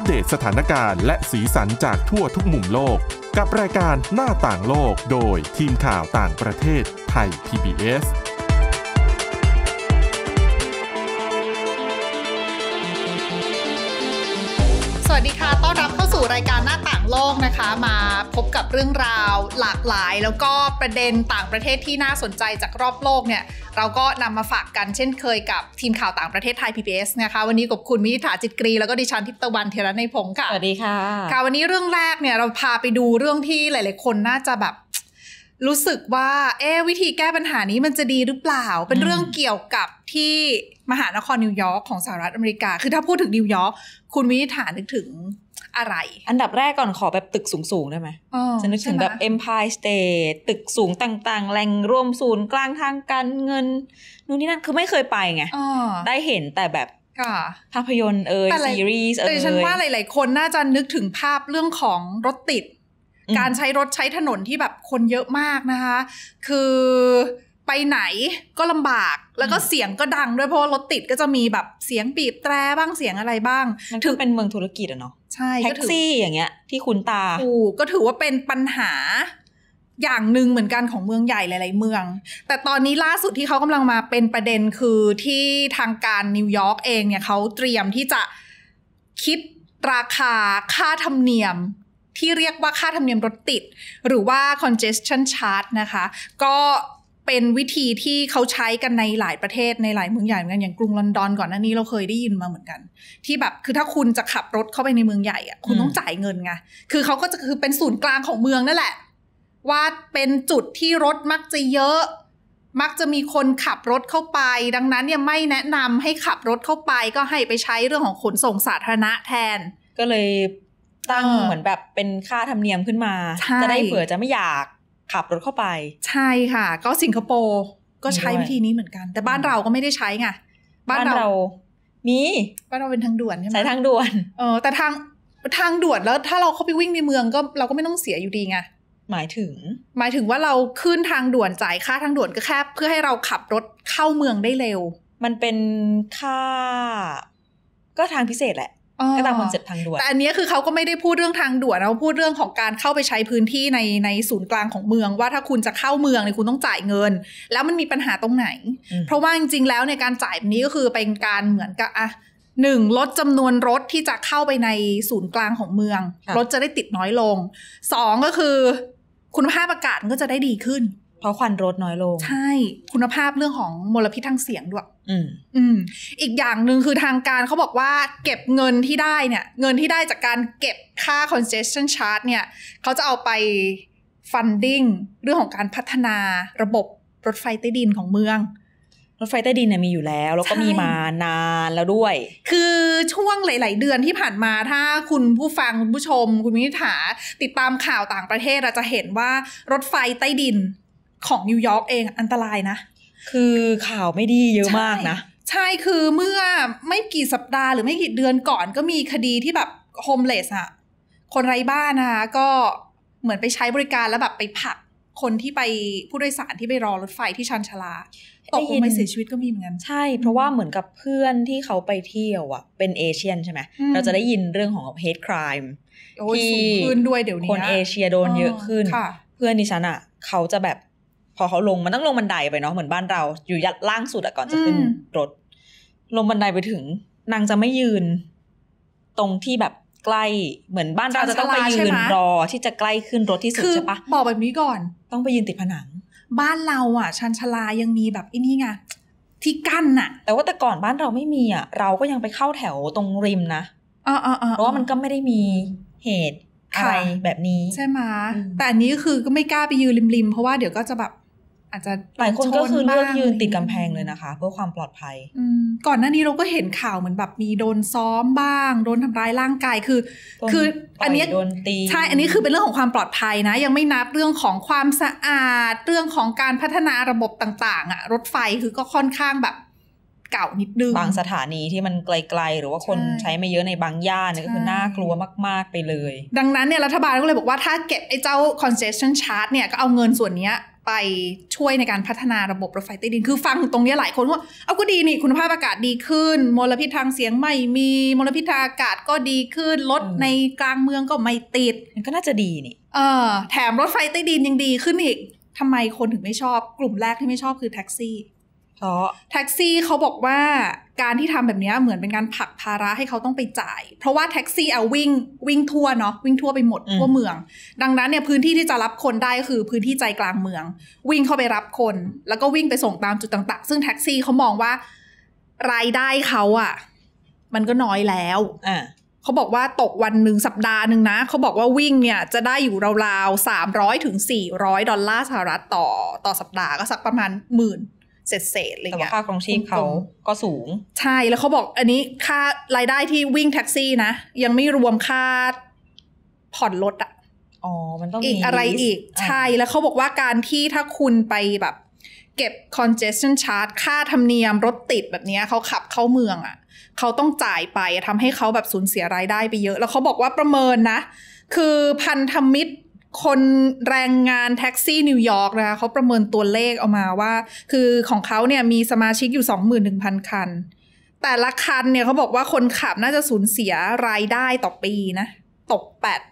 อัปเดตสถานการณ์และสีสันจากทั่วทุกมุมโลกกับรายการหน้าต่างโลกโดยทีมข่าวต่างประเทศไทย PBS สวัสดีค่ะ ต้อนรับเข้าสู่รายการโลกนะคะมาพบกับเรื่องราวหลากหลาย แล้วก็ประเด็นต่างประเทศที่น่าสนใจจากรอบโลกเนี่ยเราก็นำมาฝากกัน เช่นเคยกับทีมข่าวต่างประเทศไทย PBS นะคะวันนี้กับคุณมิถาจิตกรี แล้วก็ดิฉันทิพตะวันเทระในพงศ์ค่ะสวัสดีค่ะค่ะ วันนี้เรื่องแรกเนี่ยเราพาไปดูเรื่องที่หลายๆคนน่าจะแบบรู้สึกว่าเอ๊วิธีแก้ปัญหานี้มันจะดีหรือเปล่าเป็นเรื่องเกี่ยวกับที่มหานครนิวยอร์กของสหรัฐอเมริกา คือถ้าพูดถึงนิวยอร์กคุณวินิฐานึกถึงอะไรอันดับแรกก่อนขอแบบตึกสูงๆได้ไหม จะนึกถึงแบบ Empire State ตึกสูงต่างๆแหล่งรวมศูนย์กลางทางการเงินนู่นนี่นั่น คือไม่เคยไปไงได้เห็นแต่แบบภาพยนตร์เอ่ยซีรีส์เอ่ยแต่ฉันว่าหลายๆคนน่าจะนึกถึงภาพเรื่องของรถติด การใช้รถใช้ถนนที่แบบคนเยอะมากนะคะ คือไปไหนก็ลำบากแล้วก็เสียงก็ดังด้วยเพราะรถติดก็จะมีแบบเสียงปีบแตรบ้างเสียงอะไรบ้างถือเป็นเมืองธุรกิจอะเนาะใช่แท็กซี่อย่างเงี้ยที่คุณตาถูกก็ถือว่าเป็นปัญหาอย่างหนึ่งเหมือนกันของเมืองใหญ่หลายๆเมือง แต่ตอนนี้ล่าสุดที่เขากำลังมาเป็นประเด็นคือที่ทางการนิวยอร์กเองเนี่ยเขาเตรียมที่จะคิดราคาค่าธรรมเนียมที่เรียกว่าค่าธรรมเนียมรถติดหรือว่า congestion charge นะคะ ก็เป็นวิธีที่เขาใช้กันในหลายประเทศในหลายเมืองใหญ่เหมือนกันอย่างกรุงลอนดอนก่อนหน้านี้เราเคยได้ยินมาเหมือนกัน ที่แบบคือถ้าคุณจะขับรถเข้าไปในเมืองใหญ่อะคุณต้องจ่ายเงินไงคือเขาก็จะคือเป็นศูนย์กลางของเมืองนั่นแหละว่าเป็นจุดที่รถมักจะเยอะ มักจะมีคนขับรถเข้าไป ดังนั้นเนี่ยไม่แนะนำให้ขับรถเข้าไปก็ให้ไปใช้เรื่องของขนส่งสาธารณะแทนก็เลย ตั้งเหมือนแบบเป็นค่าธรรมเนียมขึ้นมาจะได้เผื่อจะไม่อยากขับรถเข้าไปใช่ค่ะ ก็สิงคโปร์ก็ใช้วิธีนี้เหมือนกัน แต่บ้านเราก็ไม่ได้ใช้ไงบ้านเรามีบ้านเราเป็นทางด่วนใช่ไหมใช้ทางด่วนเออแต่ทางทางด่วนแล้ว ถ้าเราเข้าไปวิ่งในเมืองก็ เราก็ไม่ต้องเสียอยู่ดีไงหมายถึง หมายถึงว่าเราขึ้นทางด่วนจ่ายค่าทางด่วนก็แค่เพื่อให้เราขับรถเข้าเมืองได้เร็ว มันเป็นค่า ก็ทางพิเศษแหละก็ตามคอนเซ็ปต์ทางด่วนแต่อันนี้คือเขาก็ไม่ได้พูดเรื่องทางด่วนเราพูดเรื่องของการเข้าไปใช้พื้นที่ในในศูนย์กลางของเมือง ว่าถ้าคุณจะเข้าเมืองเนี่ยคุณต้องจ่ายเงิน แล้วมันมีปัญหาตรงไหน เพราะว่าจริงๆ แล้วในการจ่ายแบบนี้ก็คือเป็นการเหมือนกับอะหนึ่งลดจำนวนรถที่จะเข้าไปในศูนย์กลางของเมือง รถจะได้ติดน้อยลง สองก็คือ คุณภาพอากาศก็จะได้ดีขึ้นเพราะควันรถน้อยลง ใช่ คุณภาพเรื่องของมลพิษทางเสียงด้วยอืมอืม อีกอย่างหนึ่งคือทางการเขาบอกว่าเก็บเงินที่ได้เนี่ย เงินที่ได้จากการเก็บค่า c o n g e s t i o n charge เนี่ยเขาจะเอาไป funding เรื่องของการพัฒนาระบบรถไฟใต้ดินของเมือง รถไฟใต้ดินเนี่ยมีอยู่แล้ว แล้วก็มีมานานแล้วด้วย คือช่วงหลายๆเดือนที่ผ่านมาถ้าคุณผู้ฟังคุณผู้ชม คุณมิถาติดตามข่าวต่างประเทศเราจะเห็นว่ารถไฟใต้ดินของนิวยอร์กเองอันตรายนะ คือข่าวไม่ดีเยอะมากนะ ใช่คือเมื่อไม่กี่สัปดาห์หรือไม่กี่เดือนก่อนก็มีคดีที่แบบโฮมเลสอะคนไร้บ้านนะคะก็เหมือนไปใช้บริการแล้วแบบไปผักคนที่ไปผู้โดยสารที่ไปรอรถไฟที่ชันชลา ตกลงไปเสียชีวิตก็มีเหมือนกัน ใช่ เพราะว่าเหมือนกับเพื่อนที่เขาไปเที่ยวอะเป็นเอเชียนใช่ไหมเราจะได้ยินเรื่องของเฮดครีมที่คนเอเชียโดนเยอะขึ้นเพื่อนดิฉันอะเขาจะแบบพอเขาลงมันต้องลงบันไดไปเนาะเหมือนบ้านเรา อยู่ยัดล่างสุดอะก่อนจะขึ้นรถ ลงบันไดไปถึงนางจะไม่ยืน ตรงที่แบบใกล้เหมือนบ้านเราจะต้องไปยืนรอที่จะใกล้ขึ้นรถที่สุดใช่ปะบอกแบบนี้ก่อนต้องไปยืนติดผนัง บ้านเรา อ่ะชันชลายังมีแบบอันี่ไงที่กั้นน่ะ แต่ว่าแต่ก่อนบ้านเราไม่มีอ่ะ เราก็ยังไปเข้าแถวตรงริมนะเพราะว่ามันก็ไม่ได้มีเหตุอะไรแบบนี้ใช่ไหมแต่อันนี้ก็คือก็ไม่กล้าไปยืนริมๆเพราะว่าเดี๋ยวก็จะแบบอาจจะหลายคนก็คือเลือกยืนติดกำแพงเลยนะคะ เพื่อความปลอดภัยก่อนหน้านี้เราก็เห็นข่าวเหมือนแบบมีโดนซ้อมบ้างโดนทำร้ายร่างกายคือ คืออันนี้โดนตีใช่ อันนี้คือเป็นเรื่องของความปลอดภัยนะ ยังไม่นับเรื่องของความสะอาด เรื่องของการพัฒนาระบบต่างๆอะรถไฟคือก็ค่อนข้างแบบ เก่านิดนึงบางสถานีที่มันไกลๆหรือว่าคนใช้ไม่เยอะในบางย่านนี่ก็คือน่ากลัวมาก ๆไปเลย ดังนั้นเนี่ยรัฐบาลก็เลยบอกว่าถ้าเก็บไอ้เจ้า concession charge เนี่ย ก็เอาเงินส่วนนี้ไปช่วยในการพัฒนาระบบรถไฟใต้ดินคือฟังตรงนี้หลายคนว่าเอาก็ดีนี่คุณภาพอากาศดีขึ้น มลพิษทางเสียงไม่มีมลพิษทางอากาศก็ดีขึ้นรถในกลางเมืองก็ไม่ติดมันก็น่าจะดีนี่เออแถมรถไฟใต้ดินยังดีขึ้นอีกทำไมคนถึงไม่ชอบกลุ่มแรกที่ไม่ชอบคือแท็กซี่เพราะแท็กซี่เขาบอกว่าการที่ทำแบบนี้เหมือนเป็นการผลักภาระให้เขาต้องไปจ่าย เพราะว่าแท็กซี่เอาวิ่งวิ่งทั่วเนาะวิ่งทั่วไปหมดทั่วเมือง ดังนั้นเนี่ยพื้นที่ที่จะรับคนได้ก็คือพื้นที่ใจกลางเมือง วิ่งเข้าไปรับคน แล้วก็วิ่งไปส่งตามจุดต่าง ๆ ซึ่งแท็กซี่เขามองว่ารายได้เขาอะมันก็น้อยแล้วอ่าเขาบอกว่าตกวันหนึ่งสัปดาห์หนึ่งนะเขาบอกว่าวิ่งเนี่ยจะได้อยู่ราวๆสามร้อยถึงสี่ร้อยดอลลาร์สหรัฐต่อต่อสัปดาห์ ก็สักประมาณหมื่นเศษเเงียแต่ค่าครองชีพเขาก็สูง ใช่ แล้วเขาบอกอันนี้ค่ารายได้ที่วิ่งแท็กซี่นะ ยังไม่รวมค่า ผ่อนรถอ่ะอ๋อมันต้องอีกอะไรอีก ใช่แล้วเขาบอกว่าการที่ถ้าคุณไปแบบ เก็บ congestion charge ค่าธรรมเนียมรถติดแบบนี้เขาขับเข้าเมืองอะ่ะเขาต้องจ่ายไปทำให้เขาแบบสูญเสียรายได้ไปเยอะ แล้วเขาบอกว่าประเมินนะ คือพันธมิตรคนแรงงานแท็กซี่นิวยอร์กนะคะเขาประเมินตัวเลขออกมาว่า คือของเขาเนี่ยมีสมาชิกอยู่ 21,000 คัน แต่ละคันเนี่ยเขาบอกว่าคนขับน่าจะสูญเสียรายได้ต่อปีนะ ตก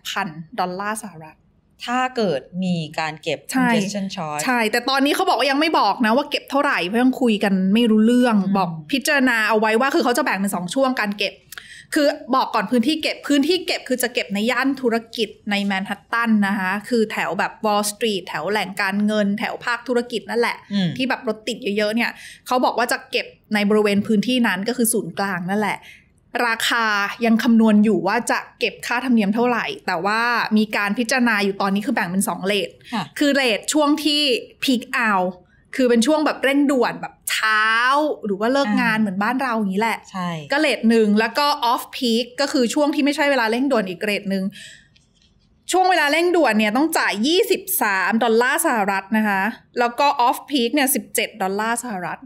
8,000 ดอลลาร์สหรัฐถ้าเกิดมีการเก็บ congestion charge ใช่ แต่ตอนนี้เขาบอกว่ายังไม่บอกนะว่าเก็บเท่าไหร่เพราะยังคุยกันไม่รู้เรื่องบอกพิจารณาเอาไว้ว่าคือเขาจะแบ่งเป็นสองช่วงการเก็บคือบอกก่อนพื้นที่เก็บพื้นที่เก็บคือจะเก็บในย่านธุรกิจในแมนฮัตตันนะคะคือแถวแบบวอลล์สตรีทแถวแหล่งการเงิน แถวภาคธุรกิจนั่นแหละ ที่แบบรถติดเยอะๆเนี่ยเขาบอกว่าจะเก็บในบริเวณพื้นที่นั้นก็คือศูนย์กลางนั่นแหละราคายังคำนวณอยู่ว่าจะเก็บค่าธรรมเนียมเท่าไหร่ แต่ว่ามีการพิจารณาอยู่ตอนนี้คือแบ่งเป็น2เลทคือเลทช่วงที่พีคเอาคือเป็นช่วงแบบเร่งด่วนแบบเช้าหรือว่าเลิกงานเหมือนบ้านเราอย่างนี้แหละ ใช่ก็เลทหนึ่งแล้วก็ออฟพีคก็คือช่วงที่ไม่ใช่เวลาเร่งด่วนอีกเกรดหนึ่งช่วงเวลาเร่งด่วนเนี่ยต้องจ่าย23ดอลลาร์สหรัฐนะคะ แล้วก็ออฟพีคเนี่ย17ดอลลาร์สหรัฐ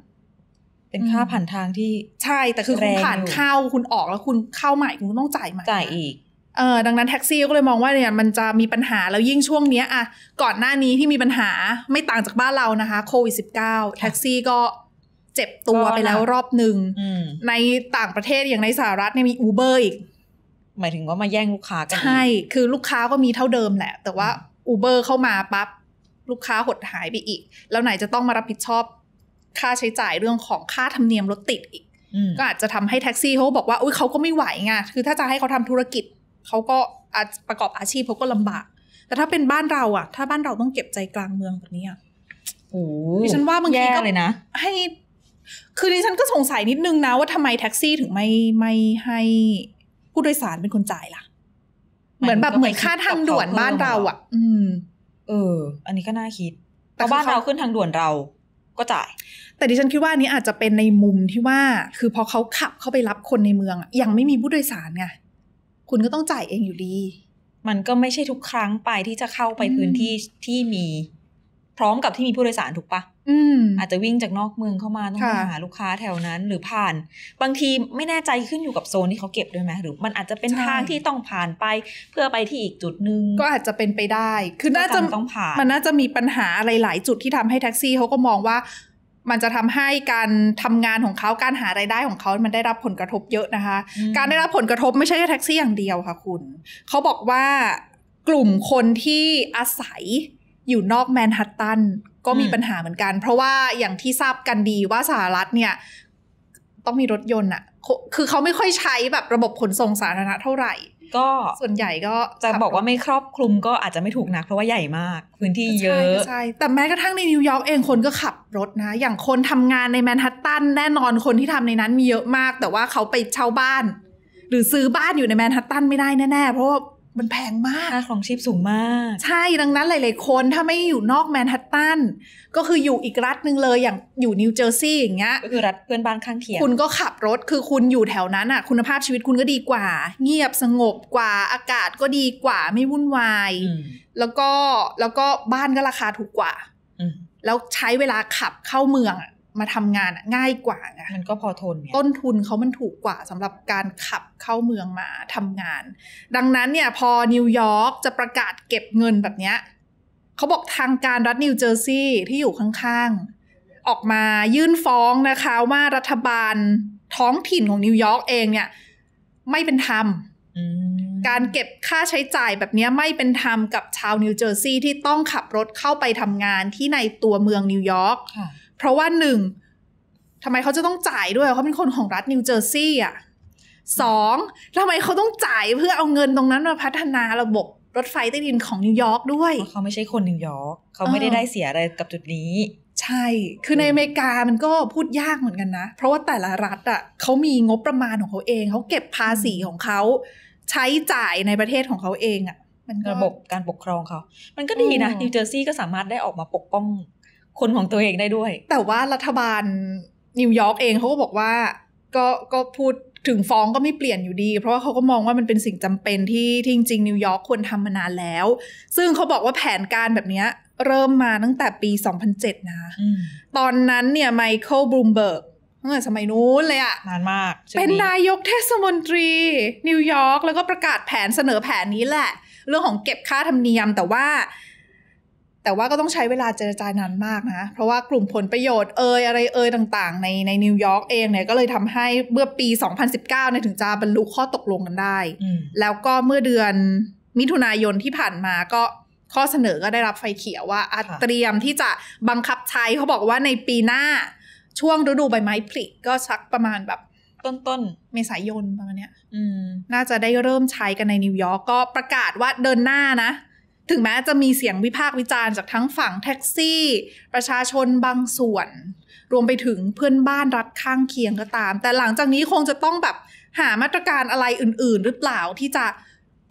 เป็นค่าผ่านทางที่ใช่แต่คือคุณผ่านเข้าคุณออกแล้วคุณเข้าใหม่คุณต้องจ่ายใหม่จ่ายอีกเออดังนั้นแท็กซี่ก็เลยมองว่าเนี่ยมันจะมีปัญหา แล้วยิ่งช่วงเนี้ยอะก่อนหน้านี้ที่มีปัญหาไม่ต่างจากบ้านเรานะคะโควิด -19 แท็กซี่ก็เจ็บตัวไปแล้วรอบหนึ่งในต่างประเทศอย่างในสหรัฐเนี่ยมีอูเบอร์อีก หมายถึงว่ามาแย่งลูกค้ากันใช่ คือลูกค้าก็มีเท่าเดิมแหละ แต่ว่าอูเบอร์เข้ามาปั๊บลูกค้าหดหายไปอีก แล้วไหนจะต้องมารับผิดชอบ ค่าใช้จ่ายเรื่องของค่าธรรมเนียมรถติดอีกก็อาจจะทำให้แท็กซี่เขาบอกว่าอุ้ยเขาก็ไม่ไหวไงคือถ้าจะให้เขาทำธุรกิจเขาก็ประกอบอาชีพเขาก็ลำบาก แต่ถ้าเป็นบ้านเราอะถ้าบ้านเราต้องเก็บใจกลางเมืองแบบนี้อะโอ้ดิฉันว่าบางทีก็เลยนะให้ คือดิฉันก็สงสัยนิดนึงนะ ว่าทำไมแท็กซี่ถึงไม่ไม่ให้ผู้โดยสารเป็นคนจ่ายล่ะ เหมือนแบบเหมือนค่าทางด่วนบ้านเรา อ่ะ อืม เออ อันนี้ก็น่าคิดเพราะบ้านเราขึ้นทางด่วนเรา ก็จ่าย แต่ดิฉันคิดว่านี้อาจจะเป็นในมุมที่ว่า คือพอเขาขับเข้าไปรับคนในเมืองอยังไม่มีผู้โดยสารไงคุณก็ต้องจ่ายเองอยู่ดี มันก็ไม่ใช่ทุกครั้งไปที่จะเข้าไปพื้นที่ที่มี พร้อมกับที่มีผู้โดยสารถูกปะ อืมอาจจะวิ่งจากนอกเมืองเข้ามา ต้องไปหาลูกค้าแถวนั้น หรือผ่าน บางทีไม่แน่ใจขึ้นอยู่กับโซนที่เขาเก็บด้วยไหมหรือ มันอาจจะเป็นทางที่ต้องผ่านไป เพื่อไปที่อีกจุดนึง ก็อาจจะเป็นไปได้คือน่าจะต้องผ่านมันน่าจะมีปัญหาอะไรหลายจุดที่ทำให้แท็กซี่เขาก็มองว่ามันจะทำให้การทำงานของเขาการหารายได้ของเขา มันได้รับผลกระทบเยอะนะคะ การได้รับผลกระทบไม่ใช่แค่แท็กซี่อย่างเดียวค่ะคุณ เขาบอกว่ากลุ่มคนที่อาศัยอยู่นอกแมนฮัตตัน ก็มีปัญหาเหมือนกัน เพราะว่าอย่างที่ทราบกันดีว่าสหรัฐเนี่ยต้องมีรถยนต์อะคือเขาไม่ค่อยใช้แบบระบบขนส่งสาธารณะเท่าไหร่ก็ ส่วนใหญ่ก็จะบอกว่าไม่ครอบคลุมก็อาจจะไม่ถูกนัก เพราะว่าใหญ่มาก พื้นที่เยอะใช่แต่แม้กระทั่งในนิวยอร์กเองคนก็ขับรถนะอย่างคนทำงานในแมนฮัตตันแน่นอนคนที่ทำในนั้นมีเยอะมาก แต่ว่าเขาไปเช่าบ้าน หรือซื้อบ้านอยู่ในแมนฮัตตันไม่ได้แน่ๆเพราะมันแพงมากค่าขรองชีพสูงมาก ใช่ดังนั้นหลายๆคนถ้าไม่อยู่นอกแมนฮัตตันก็คืออยู่อีกรัฐหนึ่งเลยอย่างอยู่นิวเจอร์ซีย์อย่างเงี้ยก็คือรัฐเพื่อนบ้านข้างเคียง คุณก็ขับรถคือคุณอยู่แถวนั้นอ่ะ คุณภาพชีวิตคุณก็ดีกว่า เงียบสงบกว่า อากาศก็ดีกว่า ไม่วุ่นวายแล้วก็แล้วก็บ้านก็ราคาถูกกว่าแล้วใช้เวลาขับเข้าเมืองมาทำงานง่ายกว่าไงมันก็พอทนต้นทุนเขามันถูกกว่าสำหรับการขับเข้าเมืองมาทำงาน ดังนั้นเนี่ยพอนิวยอร์กจะประกาศเก็บเงินแบบเนี้ยเขาบอกทางการรัฐนิวเจอร์ซีย์ที่อยู่ข้างๆ ออกมายื่นฟ้องนะคะว่ารัฐบาลท้องถิ่นของนิวยอร์กเองเนี่ยไม่เป็นธรรมการเก็บค่าใช้จ่ายแบบนี้ไม่เป็นธรรมกับชาวนิวเจอร์ซีย์ที่ต้องขับรถเข้าไปทำงานที่ในตัวเมืองนิวยอร์กเพราะว่าหนึ่งทำไมเขาจะต้องจ่ายด้วยเขาเป็นคนของรัฐนิวเจอร์ซีย์อ่ะสองทำไมเขาต้องจ่ายเพื่อเอาเงินตรงนั้นมาพัฒนาระบบรถไฟใต้ดินของนิวยอร์กด้วย เขาไม่ใช่คนนิวยอร์กเขาไม่ได้ได้เสียอะไรกับจุดนี้ ใช่ คือในอเมริกามันก็พูดยากเหมือนกันนะ เพราะว่าแต่ละรัฐอ่ะเขามีงบประมาณของเขาเอง เขาเก็บภาษีของเขา ใช้จ่ายในประเทศของเขาเองอ่ะระบบการปกครองเขามันก็ดีนะนิวเจอร์ซีย์ก็สามารถได้ออกมาปกป้องคนของตัวเองได้ด้วย แต่ว่ารัฐบาลนิวยอร์กเองเขาก็บอกว่าก็ก็พูดถึงฟ้องก็ไม่เปลี่ยนอยู่ดี เพราะว่าเขาก็มองว่ามันเป็นสิ่งจำเป็นที่ที่จริงๆ นิวยอร์กควรทำมานานแล้ว ซึ่งเขาบอกว่าแผนการแบบนี้ เริ่มมาตั้งแต่ปี 2007 นะตอนนั้นเนี่ยไมเคิลบลูมเบิร์กตั้งแต่สมัยนู้นเลยอะนานมาก เป็นนายกเทศมนตรี นิวยอร์กแล้วก็ประกาศแผนเสนอแผนนี้แหละ เรื่องของเก็บค่าธรรมเนียม แต่ว่าแต่ว่าก็ต้องใช้เวลาเจรจานานมากนะ เพราะว่ากลุ่มผลประโยชน์เอยอะไรเอยต่างๆ ในในนิวยอร์กเองเนี่ยก็เลยทำให้เมื่อปี 2019เนี่ยถึงจะบรรลุข้อตกลงกันได้ แล้วก็เมื่อเดือนมิถุนายนที่ผ่านมาก็ข้อเสนอก็ได้รับไฟเขียวว่าเตรียมที่จะบังคับใช้เขาบอกว่าในปีหน้าช่วงฤดูใบไม้ผลิก็สักประมาณแบบต้นต้นเมษายนประมาณเนี้ยน่าจะได้เริ่มใช้กันในนิวยอร์กก็ประกาศว่าเดินหน้านะถึงแม้จะมีเสียงวิพากษ์วิจารณ์จากทั้งฝั่งแท็กซี่ ประชาชนบางส่วน รวมไปถึงเพื่อนบ้านรัฐข้างเคียงก็ตาม แต่หลังจากนี้คงจะต้องแบบหามาตรการอะไรอื่นๆ หรือเปล่าที่จะ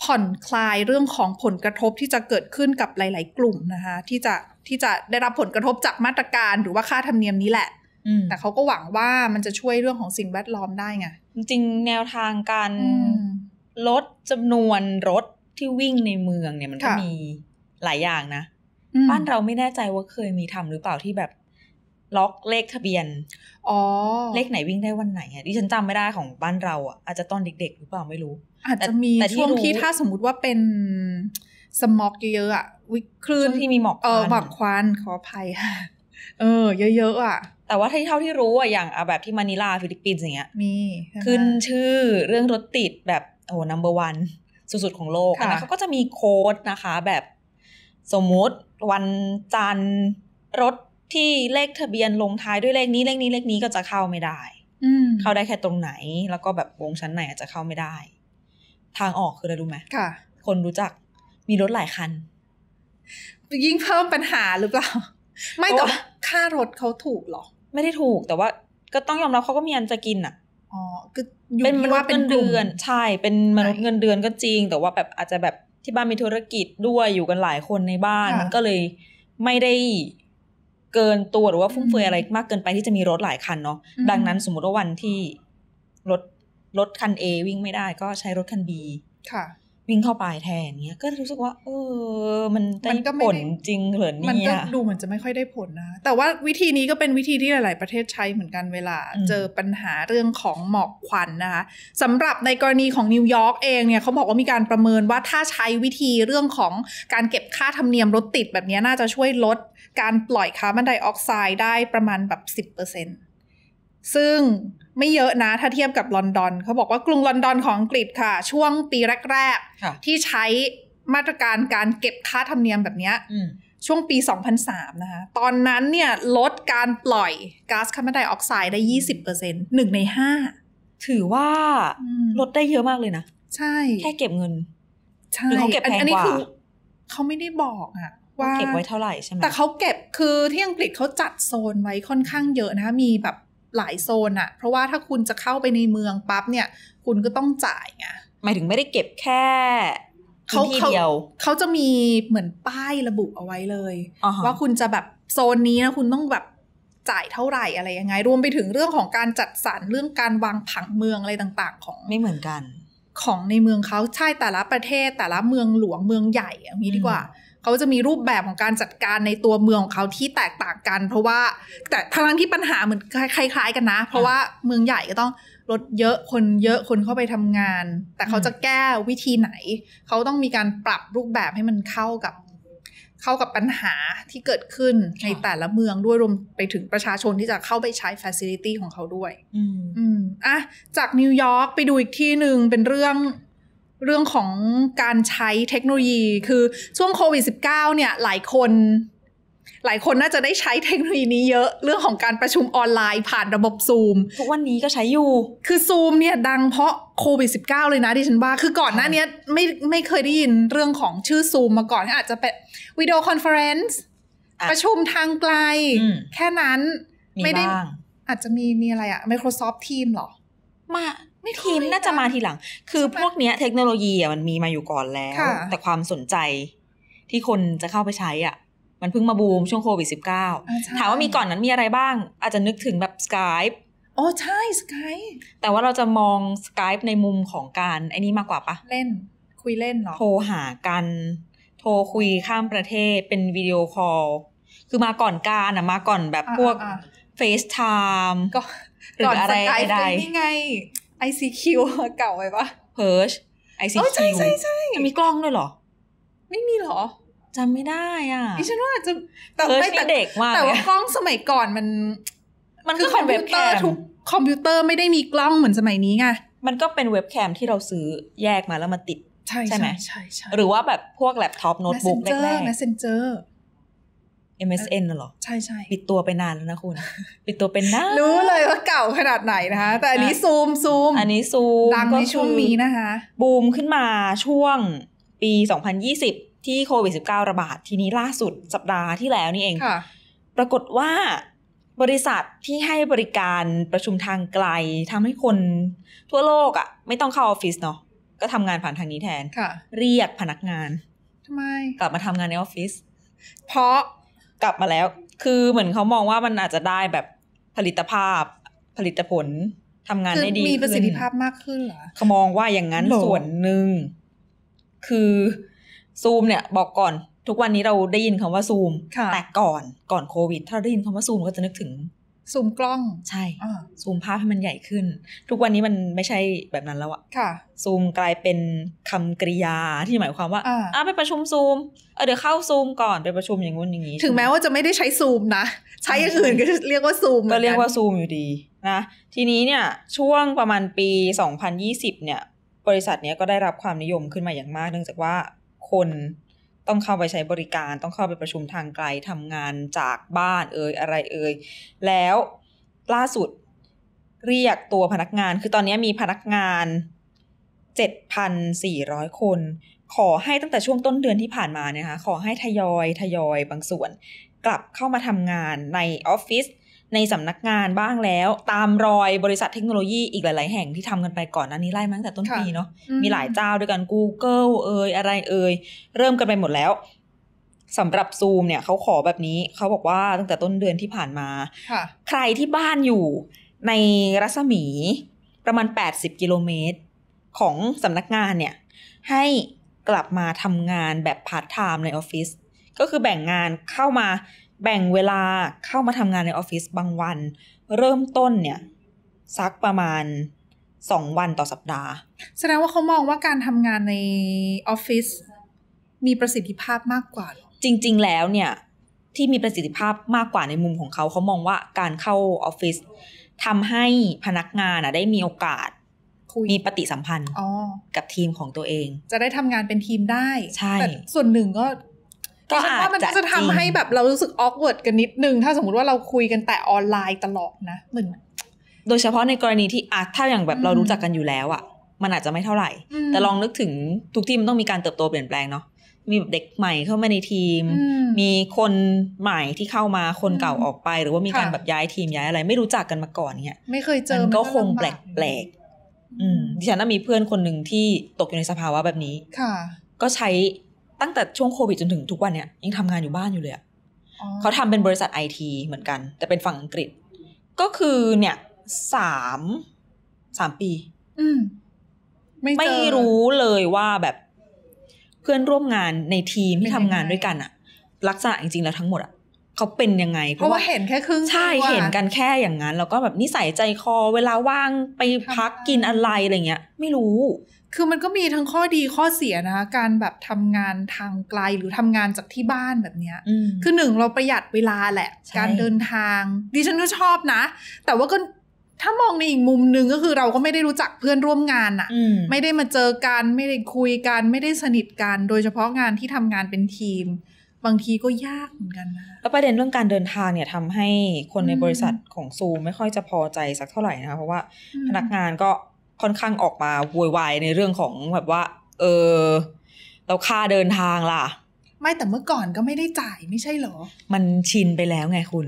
ผ่อนคลายเรื่องของผลกระทบที่จะเกิดขึ้นกับหลาย ๆ กลุ่มนะคะที่จะที่จะได้รับผลกระทบจากมาตรการหรือว่าค่าธรรมเนียมนี้แหละแต่เขาก็หวังว่ามันจะช่วยเรื่องของสิ่งแวดล้อมได้ไงจริงแนวทางการลดจำนวนรถที่วิ่งในเมืองเนี่ยมันก็มีหลายอย่างนะ บ้านเราไม่แน่ใจว่าเคยมีทำหรือเปล่าที่แบบ ล็อกเลขทะเบียนอ๋อเลขไหนวิ่งได้วันไหนอ่ะดิฉันจำไม่ได้ของบ้านเราอ่ะอาจจะตอนเด็กๆหรือเปล่าไม่รู้อาจจะมีแต่ช่วงที่ถ้าสมมุติว่าเป็นสมอกเยอะๆอ่ะวิคลื่นที่มีหมอกเออ หมอกควันขออภัย เออเยอะๆอ่ะ แต่ว่าที่เท่าที่รู้อ่ะอย่างแบบที่มานิลา ฟิลิปปินส์อย่างเงี้ยมีขึ้นชื่อเรื่องรถติดแบบโอ้นัมเบอร์วันสุดๆของโลกนะเขาก็จะมีโค้ดนะคะ แบบสมมุติวันจันทร์รถที่เลขทะเบียนลงท้ายด้วยเลขนี้เลขนี้เลขนี้ก็จะเข้าไม่ได้เข้าได้แค่ตรงไหน แล้วก็แบบวงชั้นไหนอาจจะเข้าไม่ได้ ทางออกคืออะไรรู้ไหมคคนรู้จักมีรถหลายคัน ยิ่งเพิ่มปัญหาหรือเปล่า ไม่แต่ค่ารถเขาถูกหรอ ไม่ได้ถูก แต่ว่า ก็ต้องยอมรับเขาก็มีอันจะกินอ่ะอ๋อก็เป็นมนุษย์เงินเดือนใช่เป็นมนุษย์เงินเดือนก็จริง แต่ว่าแบบอาจจะแบบที่บ้านมีธุรกิจด้วยอยู่กันหลายคนในบ้าน มันก็เลยไม่ได้เกินตัวหรือว่าฟุ่มเฟือยอะไรมากเกินไปที่จะมีรถหลายคันเนาะดังนั้นสมมติว่าวันที่รถรถคัน A วิ่งไม่ได้ก็ใช้รถคัน B ค่ะวิ่งเข้าไปแทนเนี้ยก็รู้สึกว่า เออมันมันก็ผลจริงเหรอเนี่ยมันก็ดูเหมือนจะไม่ค่อยได้ผลนะแต่ว่าวิธีนี้ก็เป็นวิธีที่หลาย ๆประเทศใช้เหมือนกันเวลา เจอปัญหาเรื่องของหมอกควันนะคะสำหรับในกรณีของนิวยอร์กเองเนี่ยเขาบอกว่ามีการประเมินว่าถ้าใช้วิธีเรื่องของการเก็บค่าธรรมเนียมรถติดแบบนี้น่าจะช่วยลดการปล่อยคาร์บอนไดออกไซด์ได้ประมาณแบบ10%ซึ่งไม่เยอะนะ ถ้าเทียบกับลอนดอน เขาบอกว่ากรุงลอนดอนของอังกฤษค่ะ ช่วงปีแรก ๆ ที่ใช้มาตรการการเก็บค่าธรรมเนียมแบบนี้ช่วงปี 2003 นะคะตอนนั้นเนี่ย ลดการปล่อยก๊าซคาร์บอนไดออกไซด์ได้ 20%หนึ่งในห้าถือว่าลดได้เยอะมากเลยนะ ใช่ แค่เก็บเงิน ใช่เขาเก็บแพงกว่าเขาไม่ได้บอกอะว่าเก็บไว้เท่าไหร่ใช่ไหมแต่ เขาเก็บคือที่อังกฤษเขาจัดโซนไว้ค่อนข้างเยอะนะมีแบบหลายโซนอะเพราะว่าถ้าคุณจะเข้าไปในเมืองปั๊บเนี่ย คุณก็ต้องจ่ายไงหมายถึงไม่ได้เก็บ แค่เขาเขาเขาจะมีเหมือนป้ายระบุเอาไว้เลย uh-huh. ว่าคุณจะแบบโซนนี้นะคุณต้องแบบจ่ายเท่าไหร่อะไรยังไง รวมไปถึงเรื่องของการจัดสรรเรื่องการวางผังเมืองอะไรต่าง ๆ ของ ไม่เหมือนกัน ของในเมืองเขาใช่แต่ละประเทศ แต่ละเมืองหลวงเมืองใหญ่อย่างนี้ดีกว่าเขาจะมีรูปแบบของการจัดการในตัวเมืองของเขาที่แตกต่างกัน เพราะว่า แต่ทั้งที่ปัญหาเหมือนคล้ายๆกันนะเพราะว่าเมืองใหญ่ก็ต้องรถเยอะคนเยอะคนเข้าไปทำงาน แต่เขาจะแก้วิธีไหน เขาต้องมีการปรับรูปแบบให้มันเข้ากับ เข้ากับปัญหาที่เกิดขึ้นในแต่ละเมืองด้วย รวมไปถึงประชาชนที่จะเข้าไปใช้ฟ a c i l i t y ของเขาด้วยอืมอ่ะจากนิวยอร์กไปดูอีกที่หนึ่งเป็นเรื่องเรื่องของการใช้เทคโนโลยีคือช่วงโควิด -19 เนี่ยหลายคน หลายคนน่าจะได้ใช้เทคโนโลยีนี้เยอะเรื่องของการประชุมออนไลน์ผ่านระบบซูมทุกวันนี้ก็ใช้อยู่ คือซูมเนี่ยดังเพราะโควิด -19 เลยนะที่ฉันว่า คือก่อนหน้านี้ไม่ไม่เคยได้ยินเรื่องของชื่อซูม มาก่อน อาจจะเป็นวิดีโอคอนเฟอเรนซ์ประชุมทางไกล แค่นั้นไม่ได้อาจจะมีมีอะไรอะ Microsoft Teams หรอมาทีมน่าจะมาทีหลัง คือพวกเนี้ยเทคโนโลยีอ่ะมันมีมาอยู่ก่อนแล้ว แต่ความสนใจที่คนจะเข้าไปใช้อ่ะ มันเพิ่งมาบูมช่วงโควิด -19 ถามว่ามีก่อนนั้นมีอะไรบ้าง อาจจะนึกถึงแบบ Skype อ๋อใช่สกายแต่ว่าเราจะมอง Skype ในมุมของการ ไอ้นี่มากกว่าปะเล่น คุยเล่นเหรอ โทรหากัน โทรคุยข้ามประเทศเป็นวิดีโอคอล คือมาก่อนการอ่ะมาก่อนแบบพวกเฟซไทม์กก่อนอะไรใดนี่ไงไอซีคิวเก่าไปปะชไอซีคิวใช่ใช่ใช่มีกล้องด้วยเหรอ ไม่มีเหรอจำไม่ได้อ่ะอิฉันว่าจะแต่ไม่แต่เด็กมากแต่ว่ากล้องสมัยก่อนมันมันคือคอมพิวเตอร์ทุกคอมพิวเตอร์ไม่ได้มีกล้องเหมือนสมัยนี้ไงมันก็เป็นเว็บแคมที่เราซื้อแยกมาแล้วมาติดใช่ใช่ไหมใช่ใช่หรือว่าแบบพวกแล็ปท็อปโน้ตบุ๊กแรกๆ messenger MSN น่ะหรอ ใช่ใช่ปิดตัวไปนานแล้วนะคุณ ปิดตัวเป็นนาน รู้เลยว่าเก่าขนาดไหนนะคะ แต่อันนี้ซูมซูมอันนี้ซูม ดังในช่วงนี้นะคะ บูมขึ้นมาช่วงปี 2020ที่โควิด -19 ระบาด ทีนี้ล่าสุดสัปดาห์ที่แล้วนี่เอง ปรากฏว่า บริษัทที่ให้บริการประชุมทางไกลทำให้คนทั่วโลกอะ่ะไม่ต้องเข้าออฟฟิศเนาะก็ทำงานผ่านทางนี้แทนเรียกพนักงานทำไม กลับมาทำงานในออฟฟิศ เพราะกลับมาแล้ว คือเหมือนเขามองว่ามันอาจจะได้แบบผลิตภาพ ผลิตผลทำงานได้ดีมีประสิทธิภาพมากขึ้นเหรอเขามองว่าอย่างนั้นส่วนหนึ่ง คือซูมเนี่ยบอกก่อน ทุกวันนี้เราได้ยินคำว่าซูม แต่ก่อน ก่อนโควิด ถ้าได้ยินคำว่าซูมก็จะนึกถึงซูมกล้องใช่ซูมภาพให้มันใหญ่ขึ้น ทุกวันนี้มันไม่ใช่แบบนั้นแล้วอะค่ะ ซูมกลายเป็นคำกริยาที่หมายความว่าอ่าไปประชุมซูมเออเดี๋ยวเข้าซูมก่อนไปประชุมอย่างงู้นอย่างนี้ถึงแม้ว่าจะไม่ได้ใช้ซูมนะใช้อย่างอื่นก็เรียกว่าซูมก็เรียกว่าซูมอยู่ดีนะทีนี้เนี่ยช่วงประมาณปี 2020 เนี่ยบริษัทเนี้ยก็ได้รับความนิยมขึ้นมาอย่างมาก เนื่องจากว่าคนต้องเข้าไปใช้บริการต้องเข้าไปประชุมทางไกลทำงานจากบ้านเอ่ยอะไรเอ่ยแล้วล่าสุดเรียกตัวพนักงาน คือตอนนี้มีพนักงาน 7,400 คน ขอให้ตั้งแต่ช่วงต้นเดือนที่ผ่านมานะคะขอให้ทยอยทยอยบางส่วน กลับเข้ามาทำงานในออฟฟิศในสำนักงานบ้างแล้วตามรอยบริษัทเทคโนโลยีอีกหลาย ๆ แห่งที่ทำกันไปก่อนนั้นนี้ไล่มาตั้งแต่ต้นปีเนาะมีหลายเจ้าด้วยกัน Google เอ่ยอะไรเอ่ยเริ่มกันไปหมดแล้ว สำหรับซูมเนี่ยเขาขอแบบนี้เขาบอกว่าตั้งแต่ต้นเดือนที่ผ่านมาใครที่บ้านอยู่ในรัศมีประมาณ 80 กิโลเมตรของสำนักงานเนี่ย ให้กลับมาทำงานแบบพาร์ทไทม์ในออฟฟิศก็คือแบ่งงานเข้ามาแบ่งเวลาเข้ามาทำงานในออฟฟิศบางวัน เริ่มต้นเนี่ยสักประมาณสองวันต่อสัปดาห์ แสดงว่าเขามองว่าการทำงานในออฟฟิศมีประสิทธิภาพมากกว่า จริง ๆ แล้วเนี่ยที่มีประสิทธิภาพมากกว่าในมุมของเขาเขามองว่าการเข้าออฟฟิศทำให้พนักงานอะได้มีโอกาสมีปฏิสัมพันธ์กับทีมของตัวเอง จะได้ทำงานเป็นทีมได้ใช่่ส่วนหนึ่งก็ก็่านก็จะทำให้แบบเรารู้สึกออกเวิร์ดกันนิดนึงถ้าสมมุติว่าเราคุยกันแต่ออนไลน์ตลอดนะเหมือนโดยเฉพาะในกรณีที่อะถ้าอย่างแบบเรารู้จักกันอยู่แล้วอะมันอาจจะไม่เท่าไหร่ แต่ลองนึกถึงทุกที่มันต้องมีการเติบโตเปลี่ยนแปลงเนาะมีแบบเด็กใหม่เข้ามาในทีม มีคนใหม่ที่เข้ามาคนเก่าออกไป หรือว่ามีการแบบย้ายทีมย้ายอะไร ไม่รู้จักกันมาก่อนเนี่ยไม่เคยเจอมันก็คงแปลกแปลกดิฉันมีเพื่อนคนหนึ่งที่ตกอยู่ในสภาวะแบบนี้ค่ะ ก็ใช้ตั้งแต่ช่วงโควิด จนถึงทุกวันเนี่ยยังทำงานอยู่บ้านอยู่เลยอะเขาทำเป็นบริษัทไอที เหมือนกัน แต่เป็นฝั่งอังกฤษ ก็คือเนี่ยสามสามปีมไมไม่รู้เลยว่าแบบ เพื่อนร่วมงานในทีมที่ทำงานด้วยกันอะลักษณะจริงๆแล้วทั้งหมดอะเขาเป็นยังไง เพราะว่าเห็นแค่ครึ่งใช่ เห็นกันแค่อย่างนั้นแล้วก็แบบนิสัยใจคอเวลาว่างไปพักกินอะไรอะไรเงี้ย ไม่รู้ คือมันก็มีทั้งข้อดีข้อเสียนะคะการแบบทำงานทางไกลหรือทำงานจากที่บ้านแบบเนี้ย คือหนึ่งเราประหยัดเวลาแหละการเดินทางดิฉัน ก็ชอบนะ แต่ว่าก็ถ้ามองในอีกมุมหนึ่งก็คือเราก็ไม่ได้รู้จักเพื่อนร่วมงานอะ่ะไม่ได้มาเจอกันไม่ได้คุยกันไม่ได้สนิทกัน โดยเฉพาะงานที่ทำงานเป็นทีมบางทีก็ยากเหมือนกันนะแล้วประเด็นเรื่องการเดินทางเนี่ยทำให้คนในบริษัทของซูไม่ค่อยจะพอใจสักเท่าไหร่นะคะเพราะว่าพนักงานก็ค่อนข้างออกมาโวยวายในเรื่องของแบบว่า เออ เราค่าเดินทางล่ะ ไม่แต่เมื่อก่อนก็ไม่ได้จ่ายไม่ใช่หรอ มันชินไปแล้วไงคุณ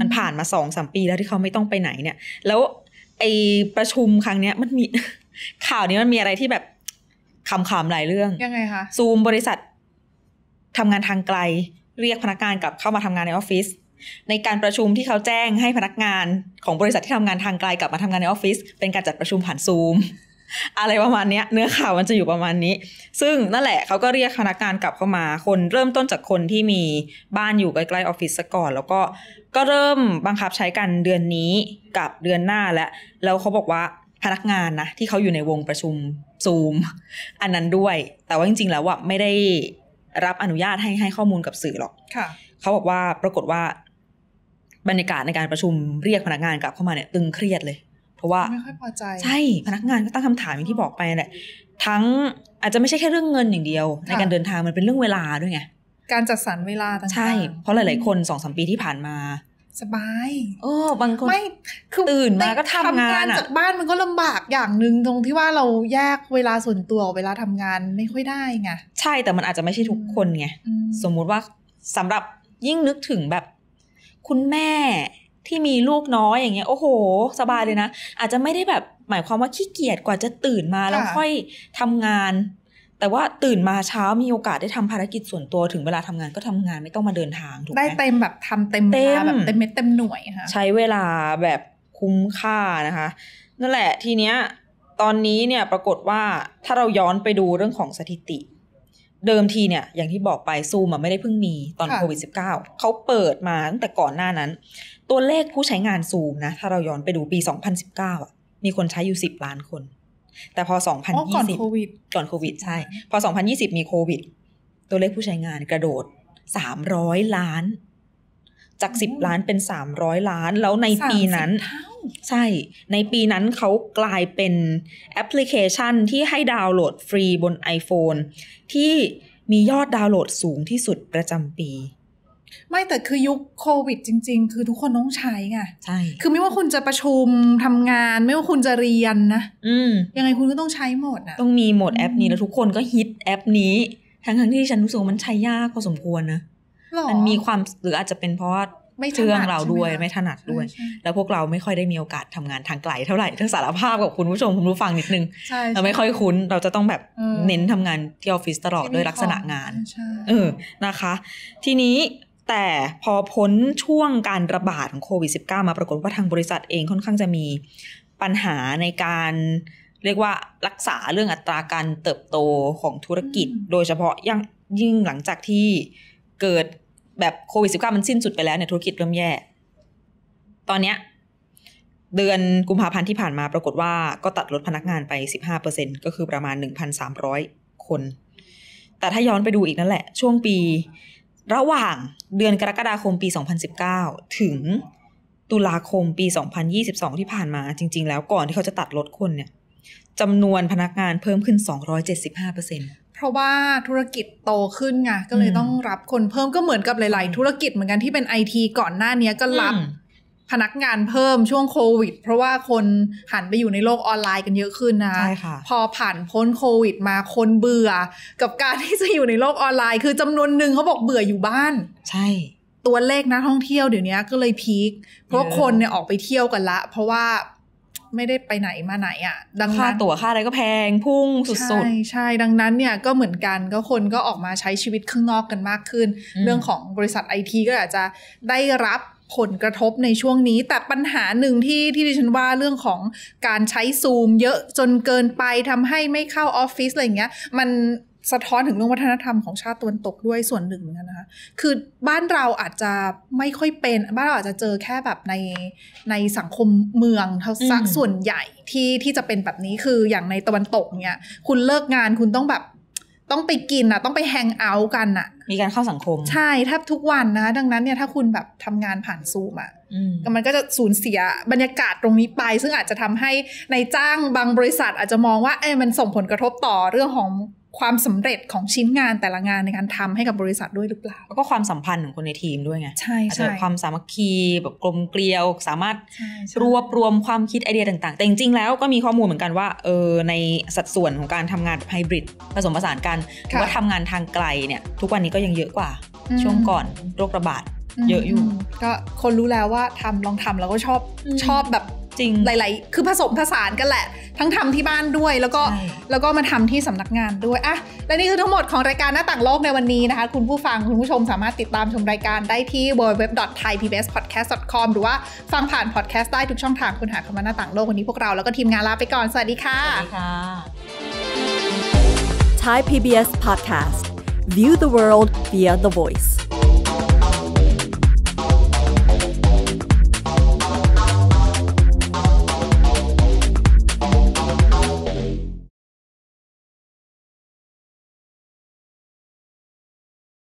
มันผ่านมาสองสามปีแล้วที่เขาไม่ต้องไปไหนเนี่ย แล้วไอประชุมครั้งเนี้ยมันมีข่าวนี้มันมีอะไรที่แบบคำขามหลายเรื่องยังไงคะซูมบริษัททำงานทางไกลเรียกพนักงานกลับเข้ามาทำงานในออฟฟิศในการประชุมที่เขาแจ้งให้พนักงานของบริษัทที่ทำงานทางไกลกลับมาทำงานในออฟฟิศเป็นการจัดประชุมผ่านซูมอะไรประมาณนี้เนื้อข่าวมันจะอยู่ประมาณนี้ ซึ่งนั่นแหละเขาก็เรียกพนักงานกลับเข้ามาคน เริ่มต้นจากคนที่มีบ้านอยู่ใกล้ๆออฟฟิศก่อนแล้วก็ก็เริ่มบังคับใช้กันเดือนนี้กับเดือนหน้าแล้วแล้วเขาบอกว่าพนักงานนะที่เขาอยู่ในวงประชุมซูมอันนั้นด้วย แต่ว่าจริง ๆแล้วว่าไม่ได้รับอนุญาตให้ให้ข้อมูลกับสื่อหรอกเขาบอกว่าปรากฏว่า บรรยากาศในการประชุมเรียกพนักงานกลับเข้ามาเนี่ยตึงเครียดเลย เพราะว่าไม่ค่อยพอใจ ใช่ พนักงานก็ตั้งคำถามอย่างที่บอกไปแหละทั้งอาจจะไม่ใช่แค่เรื่องเงินอย่างเดียว ในการเดินทางมันเป็นเรื่องเวลาด้วยไงการจัดสรรเวลาต่างใช่ เพราะหลาย ๆ คนสองสมปีที่ผ่านมาสบายโอ้บางคนไม่ คือตื่นมา ก็ทำงาน จากบ้านมันก็ลำบากอย่างหนึ่งตรงที่ว่าเราแยกเวลาส่วนตัวเวลาทำงานไม่ค่อยได้ไง ใช่แต่มันอาจจะไม่ใช่ทุกคนไง สมมุติว่าสำหรับยิ่งนึกถึงแบบ คุณแม่ที่มีลูกน้อยอย่างเงี้ยโอ้โห สบายเลยนะอาจจะไม่ได้แบบหมายความว่าขี้เกียจกว่าจะตื่นมาแล้วค่อยทำงานแต่ว่าตื่นมาเช้ามีโอกาสได้ทำภารกิจส่วนตัวถึงเวลาทำงานก็ทำงานไม่ต้องมาเดินทางถูกไหมได้เต็มแบบทำเต็มเวลาแบบเต็มเม็ดเต็มหน่วยค่ะใช้เวลาแบบคุ้มค่านะคะ นั่นแหละทีเนี้ยตอนนี้เนี่ยปรากฏว่าถ้าเราย้อนไปดูเรื่องของสถิติ เดิมทีเนี่ยอย่างที่บอกไปซูมไม่ได้เพิ่งมีตอนโควิด -19 เขาเปิดมาตั้งแต่ก่อนหน้านั้น ตัวเลขผู้ใช้งานซูมนะถ้าเราย้อนไปดูปี 2019อ่ะมีคนใช้อยู่ 10ล้านคนแต่พอ2020ก่อนโควิดก่อนโควิดใช่ พอ 2020 มีโควิด ตัวเลขผู้ใช้งานกระโดด 300 ล้าน จาก 10 ล้านเป็น 300 ล้าน แล้วในปีนั้น ใช่ในปีนั้นเขากลายเป็นแอปพลิเคชันที่ให้ดาวน์โหลดฟรีบน iPhone ที่มียอดดาวน์โหลดสูงที่สุดประจำปีไม่แต่คือยุคโควิดจริง ๆ คือทุกคนต้องใช้ไงใช่ คือไม่ว่าคุณจะประชุมทำงาน ไม่ว่าคุณจะเรียนนะ อืยังไงคุณก็ต้องใช้หมดอะต้องมีหมดแอปนี้แล้ว ทุกคนก็ฮิตแอป นี้ ทั้งทั้งที่ฉันรู้สึกมันใช้ยากพอสมควรนะมันมีความหรืออาจจะเป็นเพราะว่าไม่เชื่องเราด้วยไม่ถนัดด้วย แล้วพวกเราไม่ค่อยได้มีโอกาสทำงานทางไกลเท่าไหร่ทั้งสารภาพกับคุณผู้ชมคุณผู้ฟังนิดนึงเราไม่ค่อยคุ้น เราจะต้องแบบเน้นทำงานที่ออฟฟิศตลอดด้วยลักษณะงานเออ นะคะ ทีนี้แต่พอพ้นช่วงการระบาดของโควิด -19 มาปรากฏว่าทางบริษัทเองค่อนข้างจะมีปัญหาในการเรียกว่ารักษาเรื่องอัตราการเติบโตของธุรกิจโดยเฉพาะยิ่งยิ่งหลังจากที่เกิดแบบโควิด -19 มันสิ้นสุดไปแล้วเนี่ยธุรกิจเริ่มแย่ ตอนเนี้ยเดือนกุมภาพันธ์ที่ผ่านมาปรากฏว่าก็ตัดลดพนักงานไป 15%ก็คือประมาณ 1,300 คน แต่ถ้าย้อนไปดูอีกนั่นแหละ ช่วงปีระหว่างเดือนกรกฎาคมปี 2019 ถึงตุลาคมปี 2022 ที่ผ่านมาจริง ๆ แล้วก่อนที่เขาจะตัดลดคนเนี่ยจำนวนพนักงานเพิ่มขึ้น 275%เพราะว่าธุรกิจโตขึ้นไงก็เลยต้องรับคนเพิ่มก็เหมือนกับหลาย ๆ ธุรกิจเหมือนกันที่เป็นไอทีก่อนหน้านี้ก็รับพนักงานเพิ่มช่วงโควิด เพราะว่าคนหันไปอยู่ในโลกออนไลน์กันเยอะขึ้นนะใช่ค่ะพอผ่านพ้นโควิด มาคนเบื่อ กับการที่จะอยู่ในโลกออนไลน์ คือจำนวนหนึ่งเขาบอกเบื่ออยู่บ้าน ใช่ ตัวเลขนักท่องเที่ยวเดี๋ยวนี้ก็เลยพีคเพราะคนเนี่ยออกไปเที่ยวกันละ เพราะว่าไม่ได้ไปไหนมาไหนอะ่ะ ดังนั้นตั๋วค่าอะไรก็แพง พุ่งสุดๆใช่ใช่ดังนั้นเนี่ยก็เหมือนกันก็คนก็ออกมาใช้ชีวิตข้างนอกกันมากขึ้น เรื่องของบริษัทไอที ก็อาจจะได้รับผลกระทบในช่วงนี้แต่ปัญหาหนึ่งที่ที่ดิฉันว่าเรื่องของการใช้ซูมเยอะจนเกินไปทำให้ไม่เข้าออฟฟิศอะไรอย่างเงี้ย มันสะท้อนถึงเรื่องวัฒนธรรมของชาติตะวันตกด้วยส่วนหนึ่งเหมือนกันนะคะคือบ้านเราอาจจะไม่ค่อยเป็น บ้านเราอาจจะเจอแค่แบบในในสังคมเมืองเท่าสักส่วนใหญ่ที่ที่จะเป็นแบบนี้คืออย่างในตะวันตกเนี่ยคุณเลิกงานคุณต้องแบบต้องไปกินอ่ะต้องไปแฮงเอาท์กันอ่ะมีการเข้าสังคม ใช่แทบทุกวันนะ ดังนั้นเนี่ยถ้าคุณแบบทำงานผ่านซูมอะ่ะมันก็จะสูญเสียบรรยากาศตรงนี้ไป ซึ่งอาจจะทำให้ในจ้างบางบริษัทอาจจะมองว่าเอ้มันส่งผลกระทบต่อเรื่องของความสำเร็จของชิ้นงานแต่ละงานในการทำให้กับบริษัทด้วยหรือเปล่าแล้วก็ความสัมพันธ์ของคนในทีมด้วยไง ใช่ใช่ความสามัคคีแบบกลมเกลียว สามารถรวบรวมความคิดไอเดียต่าง ๆ แต่จริง ๆ แล้วก็มีข้อมูลเหมือนกันว่าเออในสัดส่วนของการทำงานไฮบริดผสมผสานกันหรือว่าทำางานทางไกลเนี่ย ทุกวันนี้ก็ยังเยอะกว่า ช่วงก่อนโรคระบาดเยอะอยู่ก็คนรู้แล้วว่าทำลองทำแล้วก็ชอบชอบแบบจริง หลายๆ คือผสมผสานกันแหละ ทั้งทำที่บ้านด้วย แล้วก็ แล้วก็มาทำที่สำนักงานด้วยอะและนี่คือทั้งหมดของรายการหน้าต่างโลกในวันนี้นะคะคุณผู้ฟัง คุณผู้ชมสามารถติดตามชมรายการได้ที่ www.thaipbspodcast.com หรือว่าฟังผ่านพอดแคสต์ได้ทุกช่องทางคุณหาคำว่าหน้าต่างโลกวันนี้พวกเรา แล้วก็ทีมงานลาไปก่อน สวัสดีค่ะสวัสดีค่ะ Thai PBS Podcast View the world via the voice